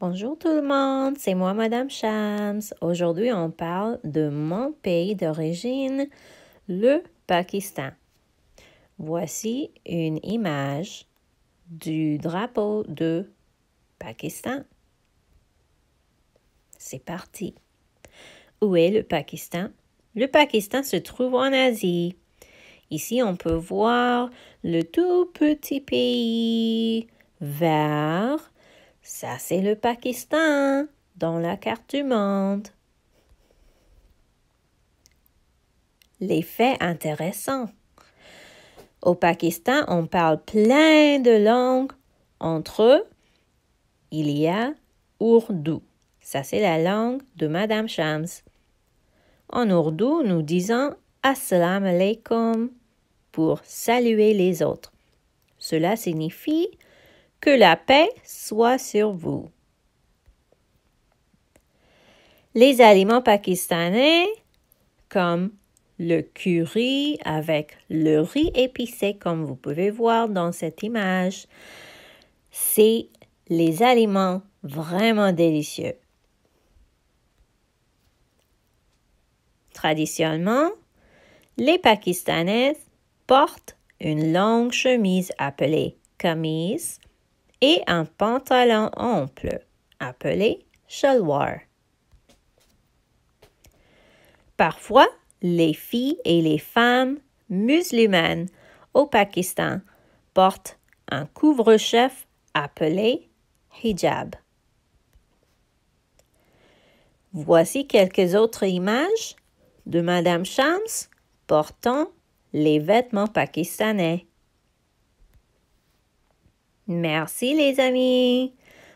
Bonjour tout le monde, c'est moi Madame Shams. Aujourd'hui, on parle de mon pays d'origine, le Pakistan. Voici une image du drapeau de Pakistan. C'est parti. Où est le Pakistan? Le Pakistan se trouve en Asie. Ici, on peut voir le tout petit pays vert ça, c'est le Pakistan dans la carte du monde. Les faits intéressants. Au Pakistan, on parle plein de langues. Entre eux, il y a Urdu. Ça, c'est la langue de Madame Shams. En ourdou, nous disons Assalam alaikum pour saluer les autres. Cela signifie que la paix soit sur vous. Les aliments pakistanais, comme le curry avec le riz épicé, comme vous pouvez voir dans cette image, c'est les aliments vraiment délicieux. Traditionnellement, les Pakistanais portent une longue chemise appelée camise et un pantalon ample, appelé shalwar. Parfois, les filles et les femmes musulmanes au Pakistan portent un couvre-chef appelé hijab. Voici quelques autres images de Madame Shams portant les vêtements pakistanais. Merci les amis.